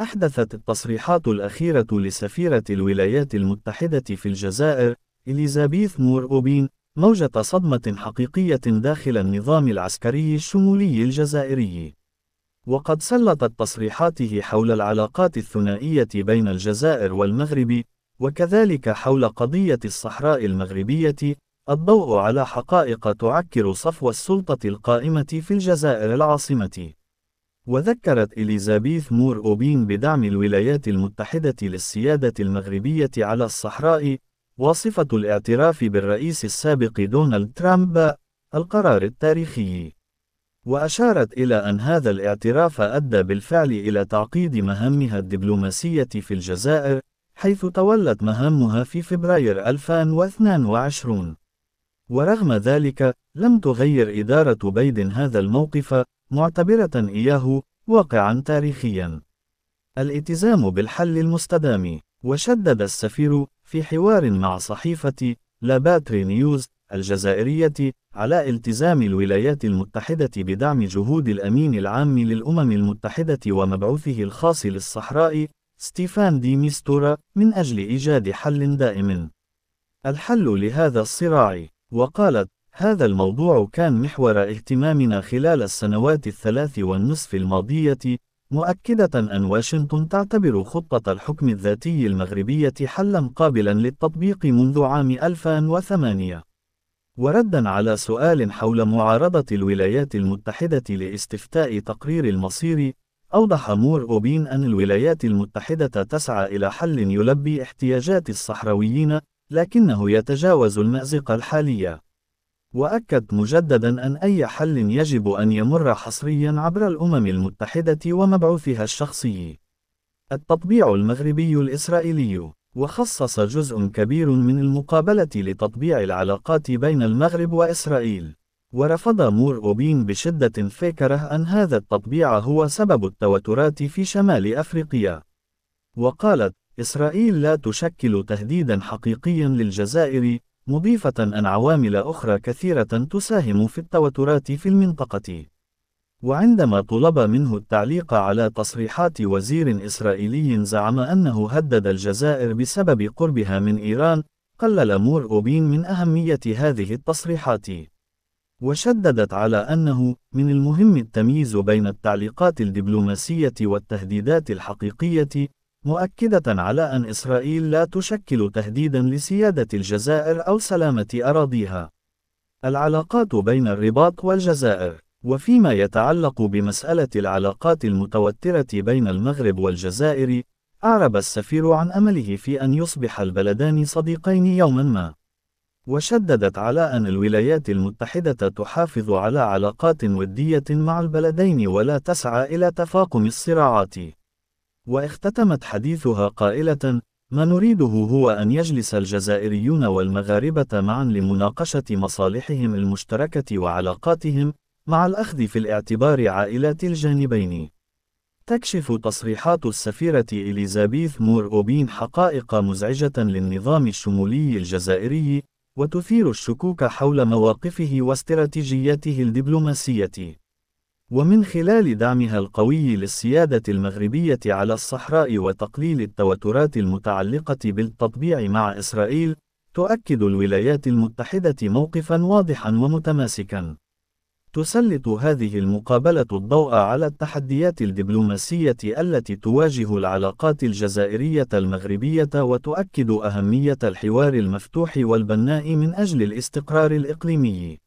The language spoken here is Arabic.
أحدثت التصريحات الأخيرة لسفيرة الولايات المتحدة في الجزائر إليزابيث مور أوبين موجة صدمة حقيقية داخل النظام العسكري الشمولي الجزائري. وقد سلطت تصريحاته حول العلاقات الثنائية بين الجزائر والمغرب، وكذلك حول قضية الصحراء المغربية، الضوء على حقائق تعكر صفو السلطة القائمة في الجزائر العاصمة. وذكرت إليزابيث مور أوبين بدعم الولايات المتحدة للسيادة المغربية على الصحراء، واصفة الاعتراف بالرئيس السابق دونالد ترامب القرار التاريخي. وأشارت إلى أن هذا الاعتراف أدى بالفعل إلى تعقيد مهامها الدبلوماسية في الجزائر، حيث تولت مهامها في فبراير 2022. ورغم ذلك لم تغير إدارة بيد هذا الموقف معتبرة إياه واقعا تاريخيا الالتزام بالحل المستدام وشدد السفير في حوار مع صحيفة لاباتري نيوز الجزائرية على التزام الولايات المتحدة بدعم جهود الأمين العام للأمم المتحدة ومبعوثه الخاص للصحراء ستيفان دي ميستورا من أجل إيجاد حل دائم الحل لهذا الصراع وقالت هذا الموضوع كان محور اهتمامنا خلال السنوات الثلاث والنصف الماضية مؤكدة أن واشنطن تعتبر خطة الحكم الذاتي المغربية حلا قابلا للتطبيق منذ عام 2008 وردا على سؤال حول معارضة الولايات المتحدة لاستفتاء تقرير المصير أوضح مور أوبين أن الولايات المتحدة تسعى إلى حل يلبي احتياجات الصحراويين لكنه يتجاوز المأزق الحالية. وأكد مجددا أن أي حل يجب أن يمر حصريا عبر الأمم المتحدة ومبعوثها الشخصي. التطبيع المغربي الإسرائيلي وخصص جزء كبير من المقابلة لتطبيع العلاقات بين المغرب وإسرائيل. ورفض مور أوبين بشدة فكره أن هذا التطبيع هو سبب التوترات في شمال أفريقيا. وقالت إسرائيل لا تشكل تهديدا حقيقيا للجزائر، مضيفة أن عوامل أخرى كثيرة تساهم في التوترات في المنطقة. وعندما طلب منه التعليق على تصريحات وزير إسرائيلي زعم أنه هدد الجزائر بسبب قربها من إيران، قلل مور أوبين من أهمية هذه التصريحات. وشددت على أنه من المهم التمييز بين التعليقات الدبلوماسية والتهديدات الحقيقية مؤكدة على أن إسرائيل لا تشكل تهديدا لسيادة الجزائر أو سلامة أراضيها. العلاقات بين الرباط والجزائر وفيما يتعلق بمسألة العلاقات المتوترة بين المغرب والجزائر، أعرب السفير عن أمله في أن يصبح البلدان صديقين يوما ما. وشددت على أن الولايات المتحدة تحافظ على علاقات ودية مع البلدين ولا تسعى إلى تفاقم الصراعات. واختتمت حديثها قائلة ما نريده هو أن يجلس الجزائريون والمغاربة معا لمناقشة مصالحهم المشتركة وعلاقاتهم مع الأخذ في الاعتبار عائلات الجانبين تكشف تصريحات السفيرة إليزابيث مور أوبين حقائق مزعجة للنظام الشمولي الجزائري وتثير الشكوك حول مواقفه واستراتيجياته الدبلوماسية ومن خلال دعمها القوي للسيادة المغربية على الصحراء وتقليل التوترات المتعلقة بالتطبيع مع إسرائيل، تؤكد الولايات المتحدة موقفًا واضحًا ومتماسكًا. تسلط هذه المقابلة الضوء على التحديات الدبلوماسية التي تواجه العلاقات الجزائرية المغربية وتؤكد أهمية الحوار المفتوح والبناء من أجل الاستقرار الإقليمي.